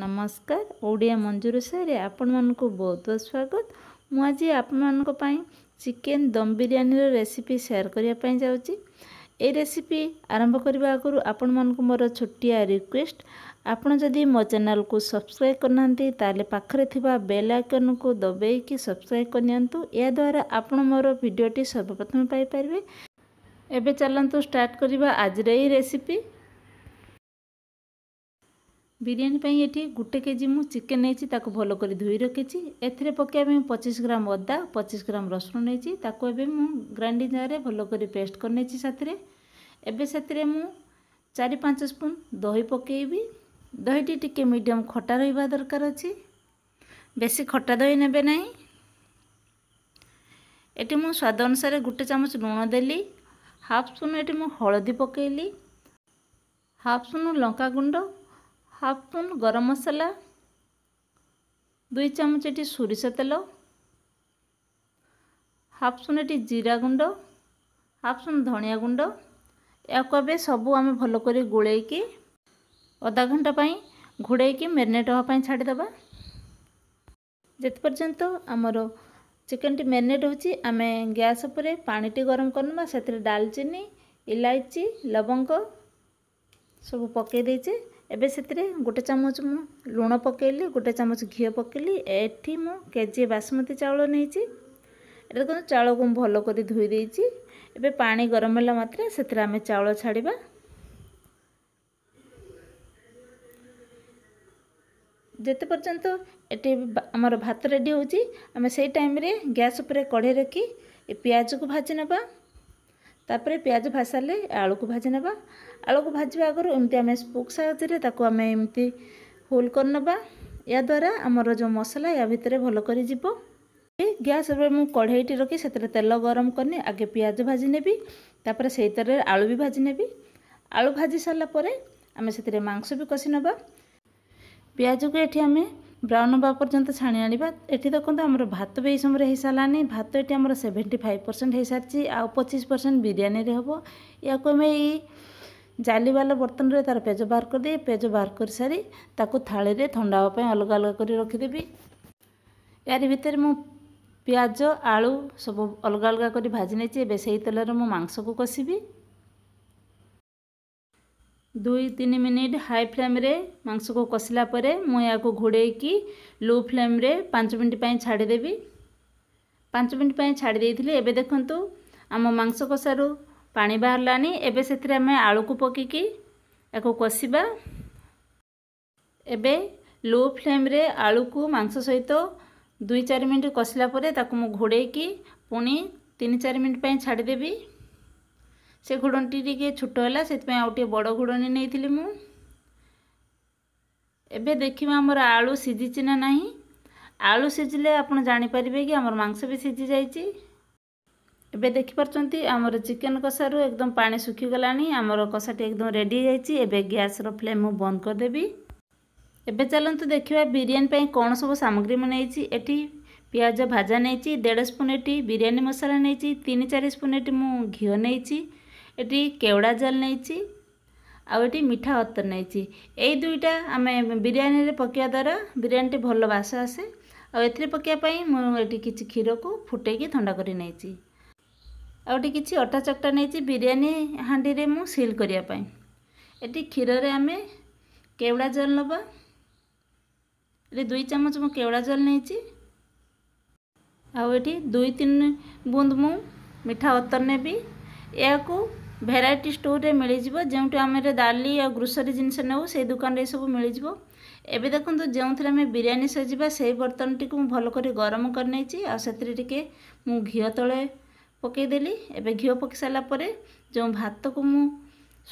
ନମସ୍କାର ଓଡ଼ିଆ ମଞ୍ଜୁର ସାହିରେ ଆପଣମାନଙ୍କୁ ବହୁତ ବହୁତ ସ୍ୱାଗତ ମୁଁ ଆଜି ଆପଣମାନଙ୍କ ପାଇଁ ଚିକେନ୍ ଦମ୍ ବିରିୟାନୀର ରେସିପି ସେୟାର କରିବା ପାଇଁ ଯାଉଛି ଏ ରେସିପି ଆରମ୍ଭ କରିବା ଆଗରୁ ଆପଣମାନଙ୍କୁ ମୋର ଛୋଟିଆ ରିକ୍ୱେଷ୍ଟ ଆପଣ ଯଦି ମୋ ଚ୍ୟାନେଲକୁ ସବସ୍କ୍ରାଇବ୍ କରିନାହାନ୍ତି ତାହେଲେ ପାଖରେ ଥିବା ବେଲ୍ ଆଇକନ୍କୁ ଦବେଇକି ସବସ୍କ୍ରାଇବ୍ କରିନିଅନ୍ତୁ ଏହାଦ୍ୱାରା ଆପଣ ମୋର ଭିଡ଼ିଓଟି ସର୍ବପ୍ରଥମେ ପାଇପାରିବେ ଏବେ ଚାଲନ୍ତୁ ଷ୍ଟାର୍ଟ କରିବା ଆଜିର ଏହି ରେସିପି ବିରିୟାନୀ ପାଇଁ ଏଠି ଗୋଟେ କେଜି ମୁଁ ଚିକେନ୍ ନେଇଛି ତାକୁ ଭଲ କରି ଧୋଇ ରଖିଛି ଏଥିରେ ପକାଇବା ପାଇଁ ପଚିଶ ଗ୍ରାମ ଅଦା ପଚିଶ ଗ୍ରାମ ରସୁଣ ନେଇଛି ତାକୁ ଏବେ ମୁଁ ଗ୍ରାଇଣ୍ଡିଙ୍ଗ ଜାଗାରେ ଭଲ କରି ପେଷ୍ଟ କରିନେଇଛି ସେଥିରେ ଏବେ ସେଥିରେ ମୁଁ ଚାରି ପାଞ୍ଚ ସ୍ପୁନ୍ ଦହି ପକାଇବି ଦହିଟି ଟିକିଏ ମିଡ଼ିୟମ୍ ଖଟା ରହିବା ଦରକାର ଅଛି ବେଶୀ ଖଟା ଦହି ନେବେ ନାହିଁ ଏଠି ମୁଁ ସ୍ୱାଦ ଅନୁସାରେ ଗୋଟେ ଚାମଚ ଲୁଣ ଦେଲି ହାଫ୍ ସ୍ପୁନ୍ ଏଠି ମୁଁ ହଳଦୀ ପକାଇଲି ହାଫ୍ ସ୍ପୁନ୍ ଲଙ୍କା হাফ স্পুন গরম মশলা দুই চামচ এটি সরিষা তেল হাফ স্পুন এটি জিরা গুণ্ড হাফ স্পুন ধনিয়া গুণ্ড ইয়াকু এবে সবু আমি ভালো করে গোলাইকি অধা ঘন্টা পাই ঘোড়াইকি ম্যারিনেট হওয়া পাই ছাড়িদেবা যেতে পর্যন্ত আমার চিকেনটি ম্যারিনেট হচ্ছে আমি গ্যাস উপরে পাটিটি গরম করবা সেতে ডালচিনি ইলাইচি লবঙ্গ সব পকাই দিয়েছে ଏବେ ସେଥିରେ ଗୋଟେ ଚାମଚ ମୁଁ ଲୁଣ ପକେଇଲି ଗୋଟେ ଚାମଚ ଘିଅ ପକେଇଲି ଏଠି ମୁଁ କେଜିଏ ବାସୁମତୀ ଚାଉଳ ନେଇଛି ଏଟା ଦେଖନ୍ତୁ ଚାଉଳକୁ ମୁଁ ଭଲ କରି ଧୋଇ ଦେଇଛି ଏବେ ପାଣି ଗରମ ହେଲା ମାତ୍ରେ ସେଥିରେ ଆମେ ଚାଉଳ ଛାଡ଼ିବା ଯେତେ ପର୍ଯ୍ୟନ୍ତ ଏଠି ଆମର ଭାତ ରେଡ଼ି ହେଉଛି ଆମେ ସେଇ ଟାଇମ୍ରେ ଗ୍ୟାସ୍ ଉପରେ କଢ଼େଇ ରଖି ଏ ପିଆଜକୁ ଭାଜି ନେବା ତାପରେ ପିଆଜ ଭାସାଲେ ଆଳୁକୁ ଭାଜି ନେବା ଆଳୁକୁ ଭାଜିବା ଆଗରୁ ଏମିତି ଆମେ ସ୍ପୁକ୍ ସାହାଯ୍ୟରେ ତାକୁ ଆମେ ଏମିତି ହୋଲ୍ କରିନେବା ଏହାଦ୍ୱାରା ଆମର ଯେଉଁ ମସଲା ୟା ଭିତରେ ଭଲ କରି ଯିବ ଗ୍ୟାସ୍ ଉପରେ ମୁଁ କଢ଼େଇଟି ରଖି ସେଥିରେ ତେଲ ଗରମ କରିନି ଆଗେ ପିଆଜ ଭାଜି ନେବି ତାପରେ ସେଇ ତେଲରେ ଆଳୁ ବି ଭାଜି ନେବି ଆଳୁ ଭାଜି ସାରିଲା ପରେ ଆମେ ସେଥିରେ ମାଂସ ବି କଷି ନେବା ପିଆଜକୁ ଏଠି ଆମେ ବ୍ରାଉନ୍ ହେବା ପର୍ଯ୍ୟନ୍ତ ଛାଣି ଆଣିବା ଏଠି ଦେଖନ୍ତୁ ଆମର ଭାତ ବି ଏଇ ସମୟରେ ହୋଇସାରିଲାନି ଭାତ ଏଠି ଆମର ସେଭେଣ୍ଟି ଫାଇଭ୍ ପରସେଣ୍ଟ ହୋଇସାରିଛି ଆଉ ପଚିଶ ପରସେଣ୍ଟ ବିରିୟାନୀରେ ହେବ ୟାକୁ ଆମେ ଏଇ ଜାଲିବାଲା ବର୍ତ୍ତନରେ ତା'ର ପେଜ ବାହାର କରିଦେଇ ପେଜ ବାହାର କରିସାରି ତାକୁ ଥାଳିରେ ଥଣ୍ଡା ହେବା ପାଇଁ ଅଲଗା ଅଲଗା କରି ରଖିଦେବି ୟାରି ଭିତରେ ମୁଁ ପିଆଜ ଆଳୁ ସବୁ ଅଲଗା ଅଲଗା କରି ଭାଜି ନେଇଛି ଏବେ ସେଇ ତେଲରେ ମୁଁ ମାଂସକୁ କଷିବି ଦୁଇ ତିନି ମିନିଟ୍ ହାଇ ଫ୍ଲେମ୍ରେ ମାଂସକୁ କଷିଲା ପରେ ମୁଁ ଏହାକୁ ଘୋଡ଼େଇକି ଲୋ ଫ୍ଲେମ୍ରେ ପାଞ୍ଚ ମିନିଟ୍ ପାଇଁ ଛାଡ଼ିଦେବି ପାଞ୍ଚ ମିନିଟ୍ ପାଇଁ ଛାଡ଼ି ଦେଇଥିଲି ଏବେ ଦେଖନ୍ତୁ ଆମ ମାଂସ କଷାରୁ ପାଣି ବାହାରିଲାଣି ଏବେ ସେଥିରେ ଆମେ ଆଳୁକୁ ପକାଇକି ଏହାକୁ କଷିବା ଏବେ ଲୋ ଫ୍ଲେମ୍ରେ ଆଳୁକୁ ମାଂସ ସହିତ ଦୁଇ ଚାରି ମିନିଟ୍ କଷିଲା ପରେ ତାକୁ ମୁଁ ଘୋଡ଼େଇକି ପୁଣି ତିନି ଚାରି ମିନିଟ୍ ପାଇଁ ଛାଡ଼ିଦେବି ସେ ଘୋଡ଼ଣୀଟି ଟିକିଏ ଛୋଟ ହେଲା ସେଥିପାଇଁ ଆଉ ଟିକିଏ ବଡ଼ ଘୋଡ଼ଣୀ ନେଇଥିଲି ମୁଁ ଏବେ ଦେଖିବା ଆମର ଆଳୁ ସିଝିଛି ନା ନାହିଁ ଆଳୁ ସିଝିଲେ ଆପଣ ଜାଣିପାରିବେ କି ଆମର ମାଂସ ବି ସିଝି ଯାଇଛି ଏବେ ଦେଖିପାରୁଛନ୍ତି ଆମର ଚିକେନ୍ କଷାରୁ ଏକଦମ ପାଣି ଶୁଖିଗଲାଣି ଆମର କଷାଟି ଏକଦମ ରେଡ଼ି ହୋଇଯାଇଛି ଏବେ ଗ୍ୟାସ୍ର ଫ୍ଲେମ୍ ମୁଁ ବନ୍ଦ କରିଦେବି ଏବେ ଚାଲନ୍ତୁ ଦେଖିବା ବିରିୟାନୀ ପାଇଁ କ'ଣ ସବୁ ସାମଗ୍ରୀ ମୁଁ ନେଇଛି ଏଠି ପିଆଜ ଭାଜା ନେଇଛି ଦେଢ଼ ସ୍ପୁନ୍ ଏଠି ବିରିୟାନୀ ମସଲା ନେଇଛି ତିନି ଚାରି ସ୍ପୁନ୍ ଏଠି ମୁଁ ଘିଅ ନେଇଛି ଏଠି କେଉଡ଼ା ଜାଲ ନେଇଛି ଆଉ ଏଠି ମିଠା ଅତର ନେଇଛି ଏଇ ଦୁଇଟା ଆମେ ବିରିୟାନୀରେ ପକେଇବା ଦ୍ୱାରା ବିରିୟାନୀଟି ଭଲ ବାସ ଆସେ ଆଉ ଏଥିରେ ପକେଇବା ପାଇଁ ମୁଁ ଏଠି କିଛି କ୍ଷୀରକୁ ଫୁଟେଇକି ଥଣ୍ଡା କରି ନେଇଛି ଆଉ ଏଠି କିଛି ଅଟା ଚକଟା ନେଇଛି ବିରିୟାନୀ ହାଣ୍ଡିରେ ମୁଁ ସିଲ୍ କରିବା ପାଇଁ ଏଠି କ୍ଷୀରରେ ଆମେ କେଉଡ଼ା ଜଲ୍ ନେବା ଏଠି ଦୁଇ ଚାମଚ ମୁଁ କେଉଡ଼ା ଜଲ୍ ନେଇଛି ଆଉ ଏଠି ଦୁଇ ତିନି ବୁନ୍ଦ ମୁଁ ମିଠା ଅତର ନେବି ଏହାକୁ ভেরাইটি ଷ୍ଟୋର୍ରେ ମିଳିଯିବ ଯେଉଁଠି ଆମେ ଡାଲି ଆଉ ଗ୍ରୋସରୀ ଜିନିଷ ନେଉ ସେଇ ଦୋକାନରେ ଏସବୁ ମିଳିଯିବ ଏବେ ଦେଖନ୍ତୁ ଯେଉଁଥିରେ ଆମେ ବିରିୟାନୀ ସଜିବା ସେଇ ବର୍ତ୍ତନଟିକୁ ମୁଁ ଭଲ କରି ଗରମ କରିନେଇଛି ଆଉ ସେଥିରେ ଟିକେ ମୁଁ ଘିଅ ତଳେ ପକାଇଦେଲି ଏବେ ଘିଅ ପକାଇ ସାରିଲା ପରେ ଯେଉଁ ଭାତକୁ ମୁଁ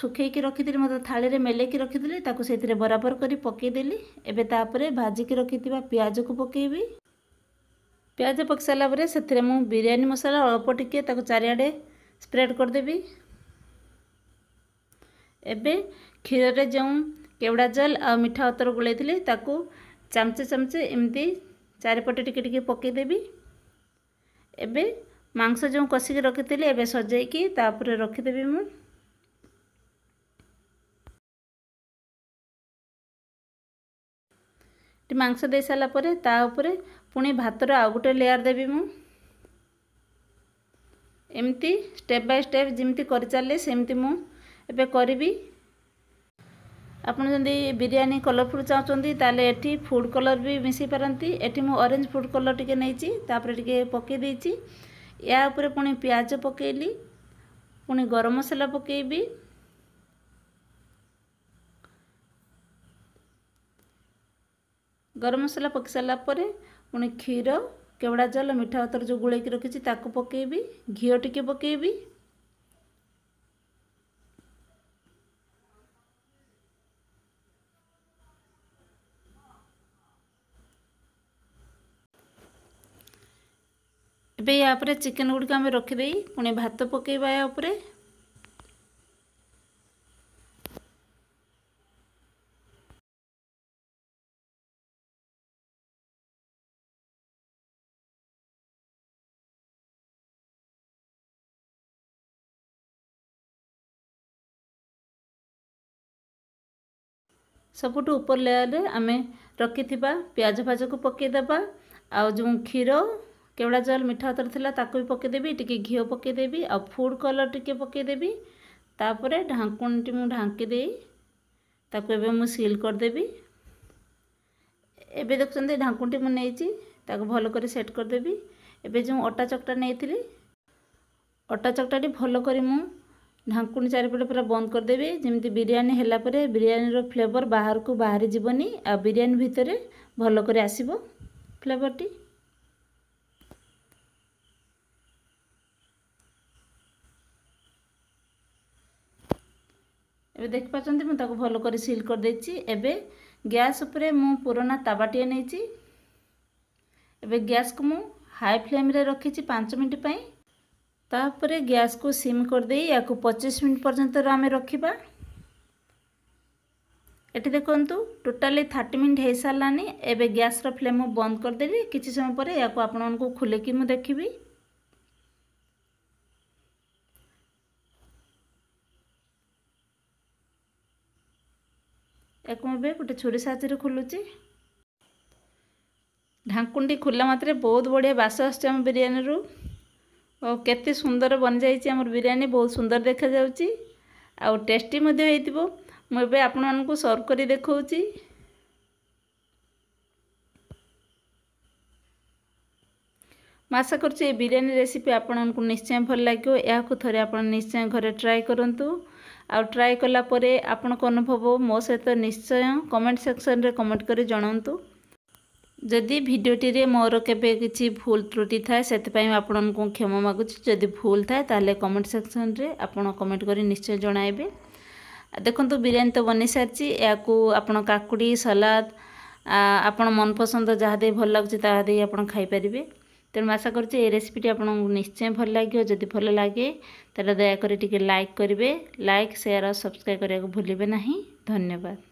ଶୁଖାଇକି ରଖିଥିଲି ମୋତେ ଥାଳିରେ ମେଲେଇକି ରଖିଥିଲି ତାକୁ ସେଥିରେ ବରାବର କରି ପକାଇଦେଲି ଏବେ ତାପରେ ଭାଜିକି ରଖିଥିବା ପିଆଜକୁ ପକାଇବି ପିଆଜ ପକାଇ ସାରିଲା ପରେ ସେଥିରେ ମୁଁ ବିରିୟାନୀ ମସଲା ଅଳ୍ପ ଟିକିଏ ତାକୁ ଚାରିଆଡ଼େ ସ୍ପ୍ରେଡ଼ କରିଦେବି ଏବେ କ୍ଷୀରରେ ଯେଉଁ କେଉଡ଼ା ଜେଲ୍ ଆଉ ମିଠା ଅତର ଗୋଳେଇଥିଲି ତାକୁ ଚାମଚେ ଚାମଚେ ଏମିତି ଚାରିପଟେ ଟିକେ ଟିକେ ପକାଇଦେବି ଏବେ ମାଂସ ଯେଉଁ କଷିକି ରଖିଥିଲି ଏବେ ସଜେଇକି ତାପରେ ରଖିଦେବି ମୁଁ ମାଂସ ଦେଇସାରିଲା ପରେ ତା ଉପରେ ପୁଣି ଭାତର ଆଉ ଗୋଟେ ଲେୟାର ଦେବି ମୁଁ ଏମିତି ଷ୍ଟେପ୍ ବାଇ ଷ୍ଟେପ୍ ଯେମିତି କରିଚାଲେ ସେମିତି ମୁଁ ଏବେ କରିବି ଆପଣ ଯଦି ବିରିୟାନୀ କଲରଫୁଲ୍ ଚାହୁଁଛନ୍ତି ତାହେଲେ ଏଠି ଫୁଡ଼୍ କଲର୍ ବି ପାରନ୍ତି ଏଠି ମୁଁ ଅରେଞ୍ଜ ଫୁଡ଼୍ କଲର୍ ଟିକେ ନେଇଛି ତାପରେ ଟିକେ ପକାଇ ଦେଇଛି ୟା ଉପରେ ପୁଣି ପିଆଜ ପକାଇଲି ପୁଣି ଗରମ ମସଲା ପକାଇବି ଗରମ ମସଲା ପକାଇ ସାରିଲା ପରେ ପୁଣି କ୍ଷୀର କେବଡ଼ା ଜଲ ମିଠା ଭାତର ଯେଉଁ ଗୋଳେଇକି ରଖିଛି ତାକୁ ପକାଇବି ଘିଅ ଟିକେ ପକାଇବି ଏବେ ୟା ଉପରେ ଚିକେନ ଗୁଡ଼ିକ ଆମେ ରଖିଦେଇ ପୁଣି ଭାତ ପକେଇବା ୟା ଉପରେ ସବୁଠୁ ଉପର ଲେୟାରରେ ଆମେ ରଖିଥିବା ପିଆଜ ଫାଜକୁ ପକେଇଦେବା ଆଉ ଯେଉଁ କ୍ଷୀର କେଉଡ଼ା ଜଲ୍ ମିଠା ଅତର ଥିଲା ତାକୁ ବି ପକାଇଦେବି ଟିକେ ଘିଅ ପକାଇଦେବି ଆଉ ଫୁଡ଼୍ କଲର୍ ଟିକେ ପକାଇଦେବି ତାପରେ ଢାଙ୍କୁଣୀଟି ମୁଁ ଢାଙ୍କି ଦେଇ ତାକୁ ଏବେ ମୁଁ ସିଲ୍ କରିଦେବି ଏବେ ଦେଖୁଛନ୍ତି ଢାଙ୍କୁଣୀଟି ମୁଁ ନେଇଛି ତାକୁ ଭଲ କରି ସେଟ୍ କରିଦେବି ଏବେ ଯେଉଁ ଅଟା ଚକଟା ନେଇଥିଲି ଅଟା ଚକଟାଟି ଭଲ କରି ମୁଁ ଢାଙ୍କୁଣୀ ଚାରିପଟେ ପୁରା ବନ୍ଦ କରିଦେବି ଯେମିତି ବିରିୟାନୀ ହେଲା ପରେ ବିରିୟାନୀର ଫ୍ଲେଭର୍ ବାହାରକୁ ବାହାରି ଯିବନି ଆଉ ବିରିୟାନୀ ଭିତରେ ଭଲ କରି ଆସିବ ଫ୍ଲେଭର୍ଟି ଏବେ ଦେଖିପାରୁଛନ୍ତି ମୁଁ ତାକୁ ଭଲ କରି ସିଲ୍ କରିଦେଇଛି ଏବେ ଗ୍ୟାସ୍ ଉପରେ ମୁଁ ପୁରୁଣା ତାବାଟିଏ ନେଇଛି ଏବେ ଗ୍ୟାସ୍କୁ ମୁଁ ହାଇ ଫ୍ଲେମ୍ରେ ରଖିଛି ପାଞ୍ଚ ମିନିଟ୍ ପାଇଁ ତାପରେ ଗ୍ୟାସ୍କୁ ସିମ୍ କରିଦେଇ ୟାକୁ ପଚିଶ ମିନିଟ୍ ପର୍ଯ୍ୟନ୍ତର ଆମେ ରଖିବା ଏଠି ଦେଖନ୍ତୁ ଟୋଟାଲି ଥାର୍ଟି ମିନିଟ୍ ହୋଇସାରିଲାନି ଏବେ ଗ୍ୟାସ୍ର ଫ୍ଲେମ୍ ମୁଁ ବନ୍ଦ କରିଦେଲି କିଛି ସମୟ ପରେ ୟାକୁ ଆପଣମାନଙ୍କୁ ଖୋଲିକି ମୁଁ ଦେଖିବି ୟାକୁ ଏବେ ଗୋଟେ ଛୁରୀ ସାହାଯ୍ୟରେ ଖୋଲୁଛି ଢାଙ୍କୁଣ୍ଡି ଖୋଲା ମାତ୍ରେ ବହୁତ ବଢ଼ିଆ ବାସ ଆସୁଛି ଆମ ବିରିୟାନିରୁ ଓ କେତେ ସୁନ୍ଦର ବନିଯାଇଛି ଆମର ବିରିୟାନୀ ବହୁତ ସୁନ୍ଦର ଦେଖାଯାଉଛି ଆଉ ଟେଷ୍ଟି ମଧ୍ୟ ହେଇଥିବ ମୁଁ ଏବେ ଆପଣମାନଙ୍କୁ ସର୍ଭ କରି ଦେଖାଉଛି ମୁଁ ଆଶା କରୁଛି ଏ ବିରିୟାନୀ ରେସିପି ଆପଣଙ୍କୁ ନିଶ୍ଚୟ ଭଲ ଲାଗିବ ଏହାକୁ ଥରେ ଆପଣ ନିଶ୍ଚୟ ଘରେ ଟ୍ରାଏ କରନ୍ତୁ ଆଉ ଟ୍ରାଏ କଲାପରେ ଆପଣଙ୍କ ଅନୁଭବ ମୋ ସହିତ ନିଶ୍ଚୟ କମେଣ୍ଟ ସେକ୍ସନରେ କମେଣ୍ଟ କରି ଜଣାନ୍ତୁ ଯଦି ଭିଡ଼ିଓଟିରେ ମୋର କେବେ କିଛି ଭୁଲ ତ୍ରୁଟି ଥାଏ ସେଥିପାଇଁ ମୁଁ ଆପଣଙ୍କୁ କ୍ଷମା ମାଗୁଛି ଯଦି ଭୁଲ ଥାଏ ତାହେଲେ କମେଣ୍ଟ ସେକ୍ସନରେ ଆପଣ କମେଣ୍ଟ କରି ନିଶ୍ଚୟ ଜଣାଇବେ ଦେଖନ୍ତୁ ବିରିୟାନୀ ତ ବନିସାରିଛି ଏହାକୁ ଆପଣ କାକୁଡ଼ି ସାଲାଦ ଆପଣ ମନପସନ୍ଦ ଯାହା ଦେଇ ଭଲ ଲାଗୁଛି ତାହା ଦେଇ ଆପଣ ଖାଇପାରିବେ ତେଣୁ ଆଶା କରୁଛି ଏ ରେସିପିଟି ଆପଣଙ୍କୁ ନିଶ୍ଚୟ ଭଲ ଲାଗିବ ଯଦି ଭଲ ଲାଗେ ତାହେଲେ ଦୟାକରି ଟିକେ ଲାଇକ୍ କରିବେ ଲାଇକ୍ ସେୟାର ଆଉ ସବସ୍କ୍ରାଇବ୍ କରିବାକୁ ଭୁଲିବେ ନାହିଁ ଧନ୍ୟବାଦ